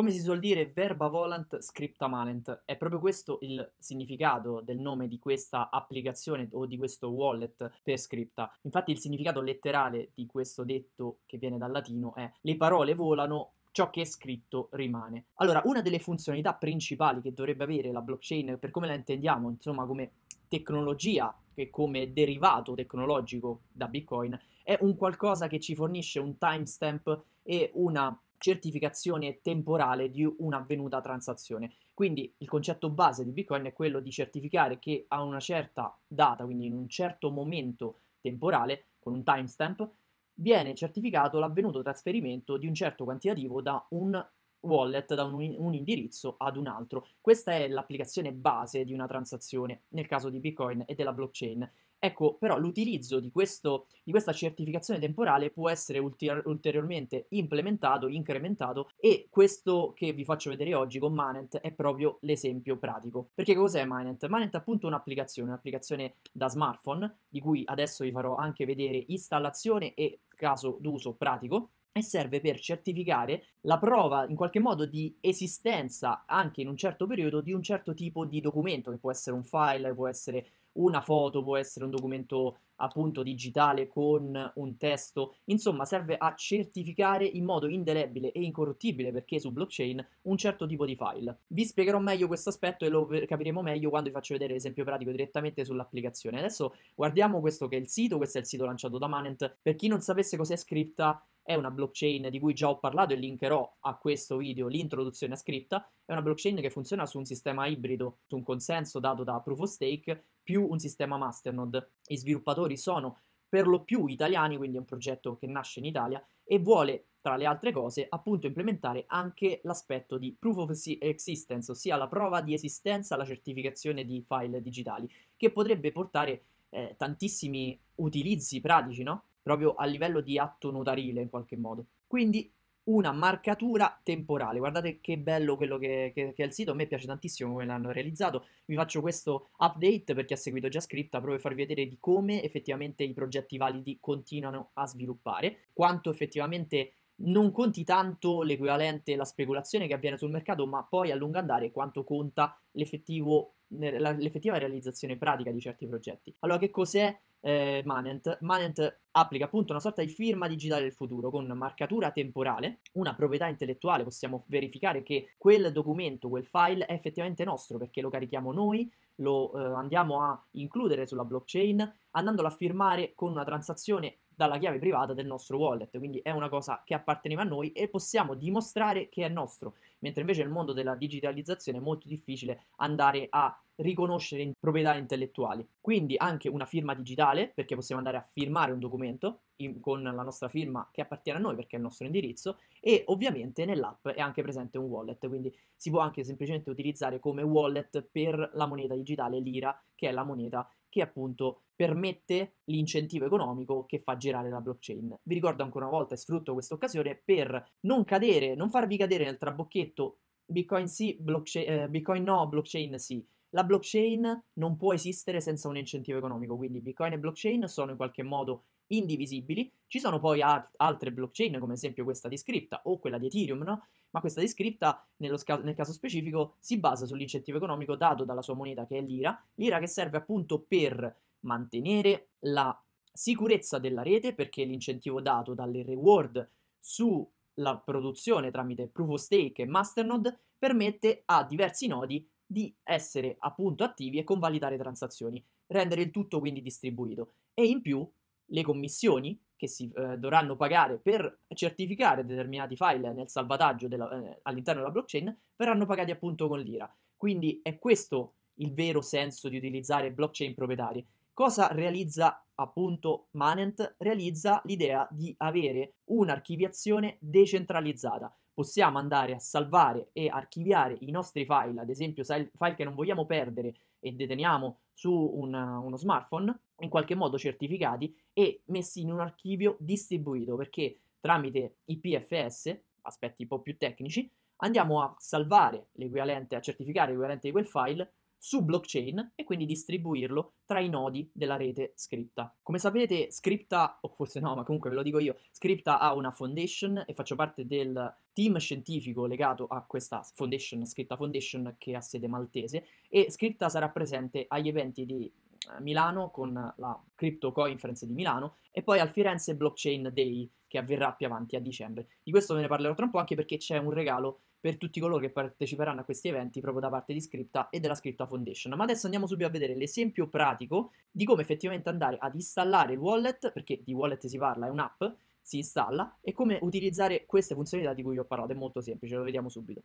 Come si suol dire, verba volant, scripta malent. È proprio questo il significato del nome di questa applicazione o di questo wallet per scripta. Infatti il significato letterale di questo detto che viene dal latino è le parole volano, ciò che è scritto rimane. Allora, una delle funzionalità principali che dovrebbe avere la blockchain, per come la intendiamo, insomma, come tecnologia che come derivato tecnologico da Bitcoin, è un qualcosa che ci fornisce un timestamp e una certificazione temporale di un'avvenuta transazione. Quindi il concetto base di Bitcoin è quello di certificare che a una certa data, quindi in un certo momento temporale, con un timestamp, viene certificato l'avvenuto trasferimento di un certo quantitativo da un wallet, da un, un indirizzo ad un altro. Questa è l'applicazione base di una transazione nel caso di Bitcoin e della blockchain. Ecco, però l'utilizzo di, questo, di, questa certificazione temporale può essere ulter- ulteriormente implementato, incrementato e questo che vi faccio vedere oggi con Manent è proprio l'esempio pratico. Perché cos'è Manent? Manent è appunto un'applicazione, un'applicazione da smartphone di cui adesso vi farò anche vedere installazione e caso d'uso pratico e serve per certificare la prova in qualche modo di esistenza anche in un certo periodo di un certo tipo di documento che può essere un file, può essere una foto, può essere un documento appunto digitale con un testo, insomma serve a certificare in modo indelebile e incorruttibile perché su blockchain un certo tipo di file. Vi spiegherò meglio questo aspetto e lo capiremo meglio quando vi faccio vedere l'esempio pratico direttamente sull'applicazione. Adesso guardiamo questo che è il sito, questo è il sito lanciato da Manent, per chi non sapesse cos'è Scripta è una blockchain di cui già ho parlato e linkerò a questo video l'introduzione a scripta, è una blockchain che funziona su un sistema ibrido, su un consenso dato da Proof of Stake più un sistema Masternode. I sviluppatori sono per lo più italiani, quindi è un progetto che nasce in Italia e vuole, tra le altre cose, appunto implementare anche l'aspetto di proof of existence, ossia la prova di esistenza, la certificazione di file digitali, che potrebbe portare eh, tantissimi utilizzi pratici, no? proprio a livello di atto notarile in qualche modo. Quindi una marcatura temporale. Guardate che bello quello che, che, che, è il sito, a me piace tantissimo come l'hanno realizzato. Vi faccio questo update perché ha seguito già scritta, proprio per farvi vedere di come effettivamente i progetti validi continuano a sviluppare, quanto effettivamente non conti tanto l'equivalente, la speculazione che avviene sul mercato, ma poi a lungo andare quanto conta l'effettivo l'effettiva realizzazione pratica di certi progetti. Allora, che cos'è eh, Manent? Manent applica appunto una sorta di firma digitale del futuro con marcatura temporale, una proprietà intellettuale, possiamo verificare che quel documento, quel file è effettivamente nostro perché lo carichiamo noi, lo eh, andiamo a includere sulla blockchain andandolo a firmare con una transazione dalla chiave privata del nostro wallet, quindi è una cosa che apparteneva a noi e possiamo dimostrare che è nostro, mentre invece nel mondo della digitalizzazione è molto difficile andare a riconoscere proprietà intellettuali. Quindi anche una firma digitale, perché possiamo andare a firmare un documento in, con la nostra firma che appartiene a noi perché è il nostro indirizzo e ovviamente nell'app è anche presente un wallet, quindi si può anche semplicemente utilizzare come wallet per la moneta digitale l'IRA, che è la moneta che appunto permette l'incentivo economico che fa girare la blockchain. Vi ricordo ancora una volta e sfrutto questa occasione per non cadere, non farvi cadere nel trabocchetto Bitcoin sì, blockchain, eh, Bitcoin no, blockchain sì. La blockchain non può esistere senza un incentivo economico, quindi Bitcoin e blockchain sono in qualche modo indivisibili. Ci sono poi alt- altre blockchain, come ad esempio questa di Scripta o quella di Ethereum, no? Ma questa di Scripta, sca- nel caso specifico, si basa sull'incentivo economico dato dalla sua moneta che è l'IRA, l'IRA che serve appunto per mantenere la sicurezza della rete, perché l'incentivo dato dalle reward sulla produzione tramite proof of stake e masternode permette a diversi nodi di essere appunto attivi e convalidare transazioni, rendere il tutto quindi distribuito. E in più le commissioni che si eh, dovranno pagare per certificare determinati file nel salvataggio della, eh, all'interno della blockchain verranno pagati appunto con l'IRA. Quindi è questo il vero senso di utilizzare blockchain proprietari. Cosa realizza appunto Manent? Realizza l'idea di avere un'archiviazione decentralizzata. Possiamo andare a salvare e archiviare i nostri file, ad esempio file che non vogliamo perdere e deteniamo su una, uno smartphone, in qualche modo certificati e messi in un archivio distribuito, perché tramite IPFS, aspetti un po' più tecnici, andiamo a salvare l'equivalente, a certificare l'equivalente di quel file su blockchain e quindi distribuirlo tra i nodi della rete Scripta. Come sapete, Scripta, o forse no, ma comunque ve lo dico io, Scripta ha una foundation e faccio parte del team scientifico legato a questa foundation, Scripta Foundation, che ha sede maltese, e Scripta sarà presente agli eventi di eh, Milano con la Crypto Conference di Milano e poi al Firenze Blockchain Day che avverrà più avanti a dicembre. Di questo ve ne parlerò tra un po' anche perché c'è un regalo per tutti coloro che parteciperanno a questi eventi proprio da parte di Scripta e della Scripta Foundation. Ma adesso andiamo subito a vedere l'esempio pratico di come effettivamente andare ad installare il wallet, perché di wallet si parla, è un'app, si installa, e come utilizzare queste funzionalità di cui vi ho parlato. È molto semplice, lo vediamo subito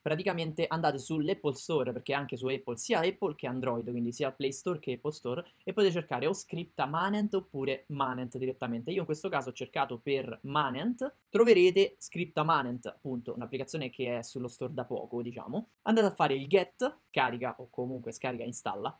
praticamente andate sull'Apple Store, perché anche su Apple, sia Apple che Android, quindi sia Play Store che Apple Store, e potete cercare o scripta Manent oppure Manent direttamente. Io in questo caso ho cercato per Manent, troverete scripta Manent, appunto, un'applicazione che è sullo store da poco, diciamo. Andate a fare il get, carica o comunque scarica e installa.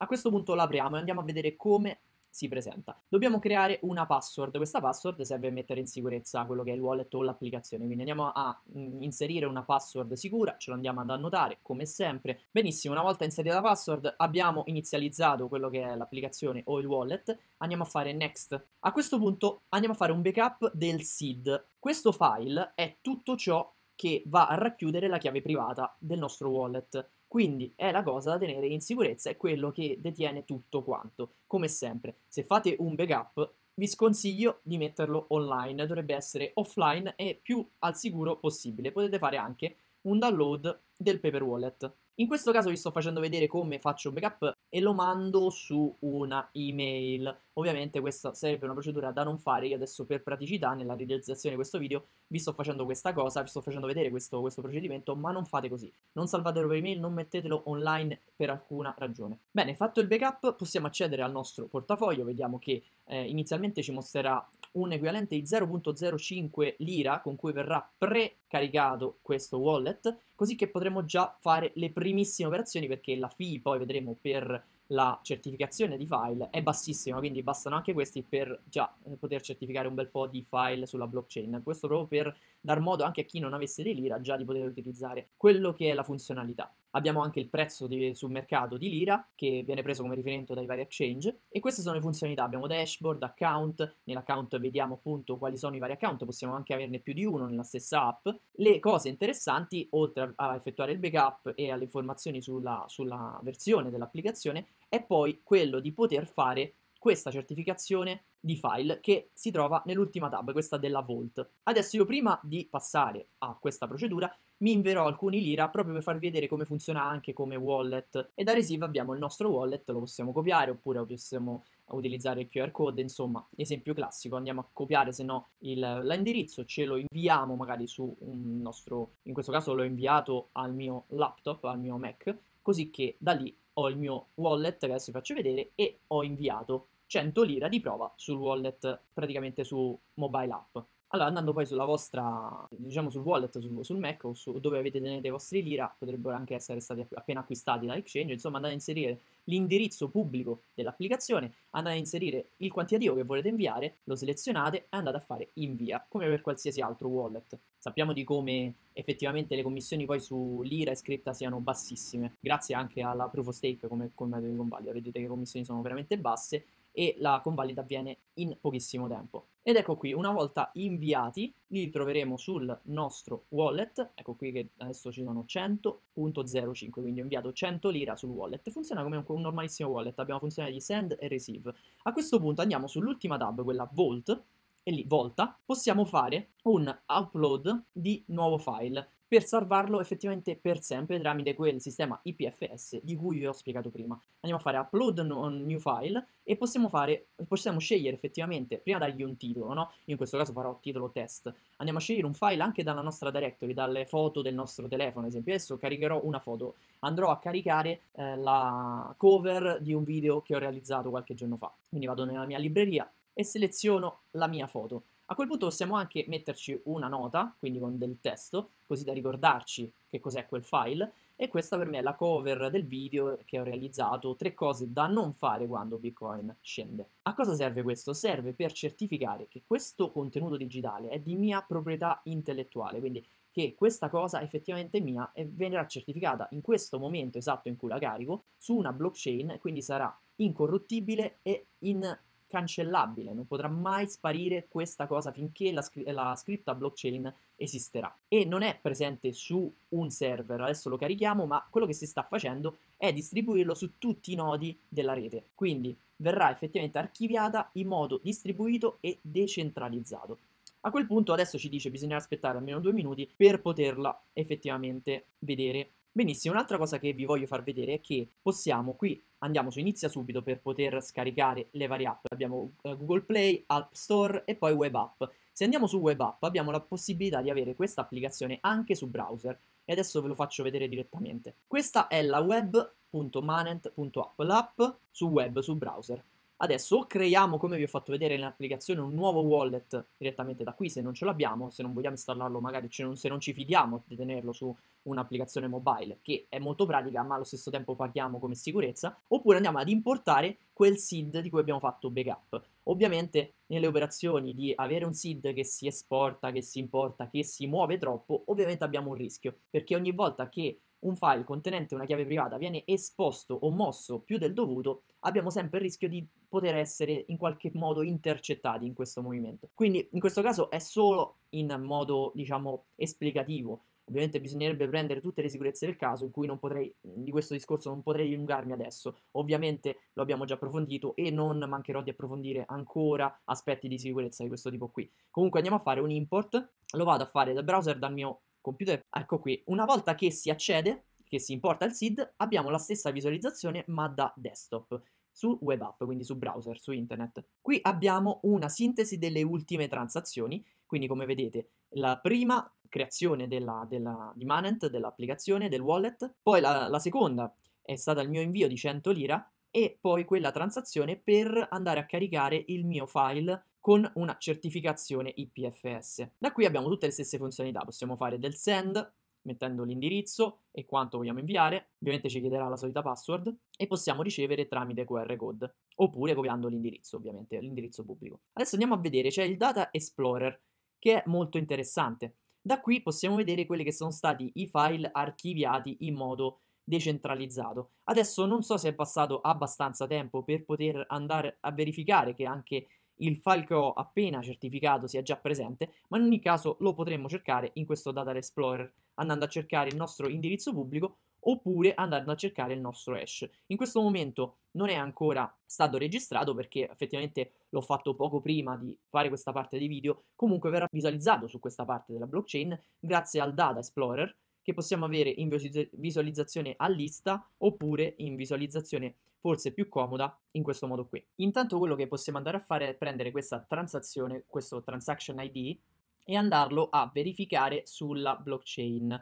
A questo punto l'apriamo e andiamo a vedere come si presenta. Dobbiamo creare una password, questa password serve a mettere in sicurezza quello che è il wallet o l'applicazione, quindi andiamo a mm, inserire una password sicura, ce l'andiamo ad annotare come sempre. Benissimo, una volta inserita la password abbiamo inizializzato quello che è l'applicazione o il wallet, andiamo a fare next. A questo punto andiamo a fare un backup del seed. Questo file è tutto ciò che va a racchiudere la chiave privata del nostro wallet. Quindi è la cosa da tenere in sicurezza, è quello che detiene tutto quanto. Come sempre, se fate un backup, vi sconsiglio di metterlo online, dovrebbe essere offline e più al sicuro possibile. Potete fare anche un download del paper wallet. In questo caso vi sto facendo vedere come faccio un backup e lo mando su una email. Ovviamente questa sarebbe una procedura da non fare, io adesso per praticità nella realizzazione di questo video vi sto facendo questa cosa, vi sto facendo vedere questo, questo procedimento, ma non fate così. Non salvatelo per email, non mettetelo online per alcuna ragione. Bene, fatto il backup possiamo accedere al nostro portafoglio, vediamo che eh, inizialmente ci mostrerà un equivalente di 0.05 lira con cui verrà precaricato questo wallet, così che potremo già fare le primissime operazioni perché la fee poi vedremo per la certificazione di file è bassissima, quindi bastano anche questi per già eh, poter certificare un bel po' di file sulla blockchain. Questo proprio per dar modo anche a chi non avesse dei lira già di poter utilizzare quello che è la funzionalità. Abbiamo anche il prezzo di, sul mercato di Lira che viene preso come riferimento dai vari exchange e queste sono le funzionalità. Abbiamo dashboard, account, nell'account vediamo appunto quali sono i vari account, possiamo anche averne più di uno nella stessa app. Le cose interessanti, oltre a effettuare il backup e alle informazioni sulla, sulla versione dell'applicazione, è poi quello di poter fare questa certificazione di file che si trova nell'ultima tab, questa della Vault. Adesso io prima di passare a questa procedura mi inverò alcuni lira proprio per farvi vedere come funziona anche come wallet e da Resiv abbiamo il nostro wallet, lo possiamo copiare oppure possiamo utilizzare il QR code, insomma, esempio classico, andiamo a copiare se no l'indirizzo, ce lo inviamo magari su un nostro, in questo caso l'ho inviato al mio laptop, al mio Mac, così che da lì ho il mio wallet che adesso vi faccio vedere e ho inviato 100 lire di prova sul wallet, praticamente su mobile app. Allora, andando poi sulla vostra, diciamo sul wallet, sul, sul Mac o su, dove avete tenete i vostri lira, potrebbero anche essere stati appena acquistati da Exchange, insomma andate a inserire l'indirizzo pubblico dell'applicazione, andate a inserire il quantitativo che volete inviare, lo selezionate e andate a fare invia, come per qualsiasi altro wallet. Sappiamo di come effettivamente le commissioni poi su Lira e Scripta siano bassissime, grazie anche alla Proof of Stake come, come Value, vedete che le commissioni sono veramente basse e la convalida avviene in pochissimo tempo. Ed ecco qui, una volta inviati, li troveremo sul nostro wallet, ecco qui che adesso ci sono 100.05, quindi ho inviato 100 lira sul wallet. Funziona come un, normalissimo wallet, abbiamo funzione di send e receive. A questo punto andiamo sull'ultima tab, quella Vault, e lì, volta, possiamo fare un upload di nuovo file per salvarlo effettivamente per sempre tramite quel sistema IPFS di cui vi ho spiegato prima. Andiamo a fare upload on new file e possiamo, fare, possiamo scegliere effettivamente, prima dargli un titolo, no? Io in questo caso farò titolo test. Andiamo a scegliere un file anche dalla nostra directory, dalle foto del nostro telefono, ad esempio. Adesso caricherò una foto, andrò a caricare eh, la cover di un video che ho realizzato qualche giorno fa. Quindi vado nella mia libreria e seleziono la mia foto a quel punto possiamo anche metterci una nota, quindi con del testo, così da ricordarci che cos'è quel file, e questa per me è la cover del video che ho realizzato, tre cose da non fare quando Bitcoin scende. A cosa serve questo? Serve per certificare che questo contenuto digitale è di mia proprietà intellettuale, quindi che questa cosa effettivamente è mia e verrà certificata in questo momento esatto in cui la carico su una blockchain, quindi sarà incorruttibile e in cancellabile, non potrà mai sparire questa cosa finché la, scri- la, scritta blockchain esisterà e non è presente su un server, adesso lo carichiamo, ma quello che si sta facendo è distribuirlo su tutti i nodi della rete, quindi verrà effettivamente archiviata in modo distribuito e decentralizzato. A quel punto adesso ci dice che bisognerà aspettare almeno due minuti per poterla effettivamente vedere Benissimo, un'altra cosa che vi voglio far vedere è che possiamo qui andiamo su inizia subito per poter scaricare le varie app. Abbiamo eh, Google Play, App Store e poi Web App. Se andiamo su Web App abbiamo la possibilità di avere questa applicazione anche su browser e adesso ve lo faccio vedere direttamente. Questa è la web.manent.app, l'app su web, su browser. Adesso o creiamo, come vi ho fatto vedere nell'applicazione, un nuovo wallet direttamente da qui se non ce l'abbiamo, se non vogliamo installarlo magari non, se non ci fidiamo di tenerlo su un'applicazione mobile, che è molto pratica ma allo stesso tempo paghiamo come sicurezza, oppure andiamo ad importare quel SID di cui abbiamo fatto backup. Ovviamente nelle operazioni di avere un SID che si esporta, che si importa, che si muove troppo, ovviamente abbiamo un rischio, perché ogni volta che un file contenente una chiave privata viene esposto o mosso più del dovuto, abbiamo sempre il rischio di poter essere in qualche modo intercettati in questo movimento. Quindi in questo caso è solo in modo, diciamo, esplicativo. Ovviamente bisognerebbe prendere tutte le sicurezze del caso, in potrei, di questo discorso non potrei dilungarmi adesso. Ovviamente lo abbiamo già approfondito e non mancherò di approfondire ancora aspetti di sicurezza di questo tipo qui. Comunque andiamo a fare un import, lo vado a fare dal browser dal mio computer. Ecco qui, una volta che si accede, che si importa il SID, abbiamo la stessa visualizzazione ma da desktop su web app, quindi su browser, su internet. Qui abbiamo una sintesi delle ultime transazioni, quindi come vedete la prima creazione della, della, di Manent, dell'applicazione, del wallet, poi la, la seconda è stata il mio invio di 100 lira e poi quella transazione per andare a caricare il mio file con una certificazione IPFS. Da qui abbiamo tutte le stesse funzionalità, possiamo fare del send, mettendo l'indirizzo e quanto vogliamo inviare, ovviamente ci chiederà la solita password, e possiamo ricevere tramite QR code, oppure copiando l'indirizzo, ovviamente, l'indirizzo pubblico. Adesso andiamo a vedere, c'è il Data Explorer, che è molto interessante. Da qui possiamo vedere quelli che sono stati i file archiviati in modo decentralizzato. Adesso non so se è passato abbastanza tempo per poter andare a verificare che anche il file che ho appena certificato sia già presente, ma in ogni caso lo potremmo cercare in questo Data Explorer, andando a cercare il nostro indirizzo pubblico oppure andando a cercare il nostro hash. In questo momento non è ancora stato registrato perché effettivamente l'ho fatto poco prima di fare questa parte di video, comunque verrà visualizzato su questa parte della blockchain grazie al Data Explorer che possiamo avere in visualizzazione a lista oppure in visualizzazione forse più comoda in questo modo qui. Intanto quello che possiamo andare a fare è prendere questa transazione, questo transaction ID e andarlo a verificare sulla blockchain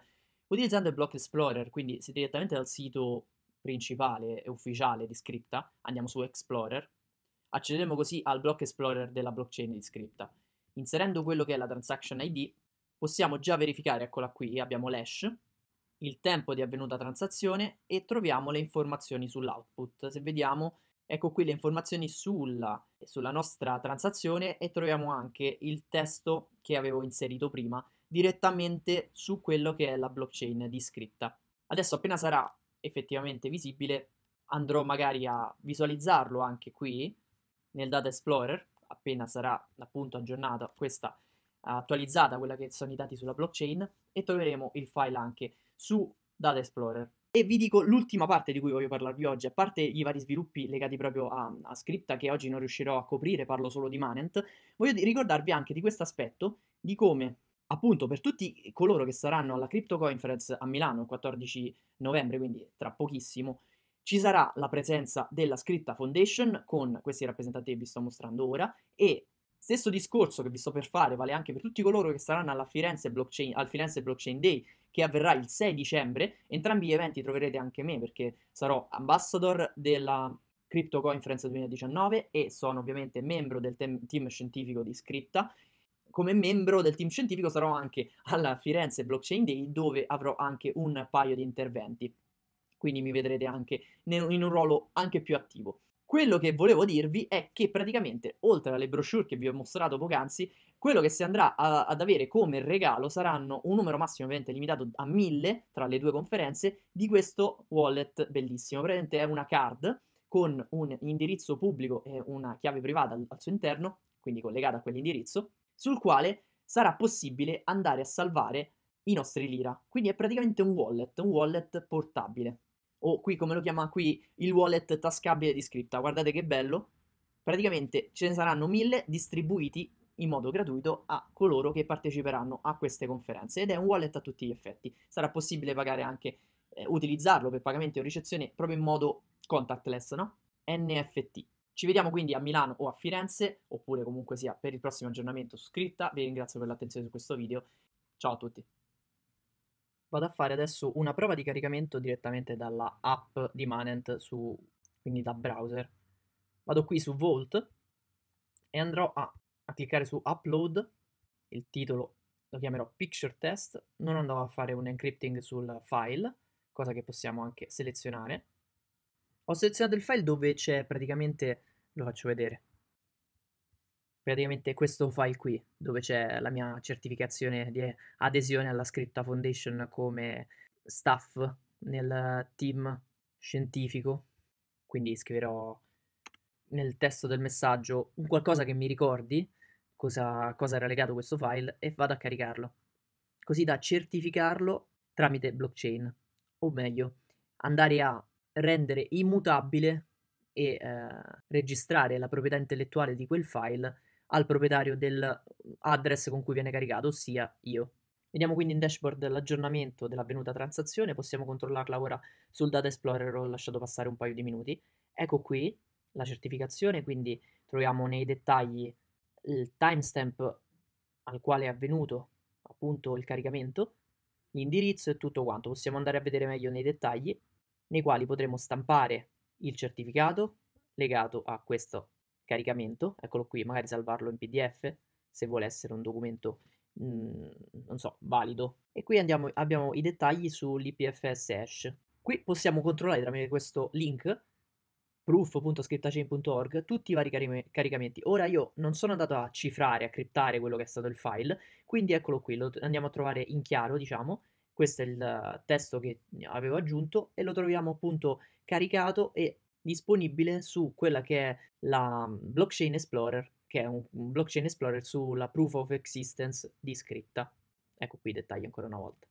utilizzando il Block Explorer, quindi se direttamente dal sito principale e ufficiale di Scripta andiamo su Explorer, accederemo così al Block Explorer della blockchain di Scripta. Inserendo quello che è la transaction ID possiamo già verificare, eccola qui, abbiamo l'hash, il tempo di avvenuta transazione e troviamo le informazioni sull'output. Se vediamo, ecco qui le informazioni sulla, sulla nostra transazione e troviamo anche il testo che avevo inserito prima direttamente su quello che è la blockchain di scritta. Adesso appena sarà effettivamente visibile andrò magari a visualizzarlo anche qui nel Data Explorer appena sarà appunto aggiornata questa attualizzata quella che sono i dati sulla blockchain e troveremo il file anche su Data Explorer. E vi dico l'ultima parte di cui voglio parlarvi oggi, a parte i vari sviluppi legati proprio a, a Scripta che oggi non riuscirò a coprire, parlo solo di Manent, voglio ricordarvi anche di questo aspetto, di come appunto per tutti coloro che saranno alla Crypto Conference a Milano il 14 novembre, quindi tra pochissimo, ci sarà la presenza della scritta Foundation con questi rappresentanti che vi sto mostrando ora e Stesso discorso che vi sto per fare vale anche per tutti coloro che saranno alla Firenze Blockchain, al Firenze Blockchain Day che avverrà il 6 dicembre. Entrambi gli eventi troverete anche me perché sarò ambassador della CryptoCoin Firenze 2019 e sono ovviamente membro del tem- team scientifico di Scripta. Come membro del team scientifico sarò anche alla Firenze Blockchain Day dove avrò anche un paio di interventi. Quindi mi vedrete anche in un ruolo anche più attivo. Quello che volevo dirvi è che praticamente, oltre alle brochure che vi ho mostrato poc'anzi, quello che si andrà a, ad avere come regalo saranno un numero massimo ovviamente limitato a 1000 tra le due conferenze di questo wallet bellissimo. Praticamente è una card con un indirizzo pubblico e una chiave privata al, al suo interno, quindi collegata a quell'indirizzo, sul quale sarà possibile andare a salvare i nostri lira. Quindi è praticamente un wallet, un wallet portabile o qui come lo chiama qui il wallet tascabile di scripta. Guardate che bello. Praticamente ce ne saranno mille distribuiti in modo gratuito a coloro che parteciperanno a queste conferenze ed è un wallet a tutti gli effetti. Sarà possibile pagare anche, eh, utilizzarlo per pagamenti o ricezione proprio in modo contactless, no? NFT. Ci vediamo quindi a Milano o a Firenze, oppure comunque sia per il prossimo aggiornamento su Scritta. Vi ringrazio per l'attenzione su questo video. Ciao a tutti vado a fare adesso una prova di caricamento direttamente dalla app di Manent, su, quindi da browser. Vado qui su Vault e andrò a, a cliccare su Upload, il titolo lo chiamerò Picture Test, non andrò a fare un encrypting sul file, cosa che possiamo anche selezionare. Ho selezionato il file dove c'è praticamente, lo faccio vedere, praticamente questo file qui, dove c'è la mia certificazione di adesione alla scritta Foundation come staff nel team scientifico. Quindi scriverò nel testo del messaggio un qualcosa che mi ricordi cosa, cosa era legato a questo file e vado a caricarlo, così da certificarlo tramite blockchain, o meglio, andare a rendere immutabile e eh, registrare la proprietà intellettuale di quel file al proprietario dell'address mm, con cui viene caricato, ossia io. Vediamo quindi in dashboard l'aggiornamento dell'avvenuta transazione, possiamo controllarla ora sul Data Explorer, ho lasciato passare un paio di minuti. Ecco qui la certificazione, quindi troviamo nei dettagli il timestamp al quale è avvenuto appunto il caricamento, l'indirizzo e tutto quanto. Possiamo andare a vedere meglio nei dettagli, nei quali potremo stampare il certificato legato a questo caricamento, eccolo qui, magari salvarlo in PDF se vuole essere un documento, mh, mhmm, non so, valido. E qui andiamo, abbiamo i dettagli sull'IPFS hash. Qui possiamo controllare tramite questo link proof.scriptachain.org tutti i vari cari- caricamenti. Ora io non sono andato a cifrare, a criptare quello che è stato il file, quindi eccolo qui, lo andiamo a trovare in chiaro, diciamo. Questo è il testo che avevo aggiunto e lo troviamo appunto caricato e disponibile su quella che è la mhmm, Blockchain Explorer, che è un Blockchain Explorer sulla Proof of Existence di scritta. Ecco qui i dettagli ancora una volta.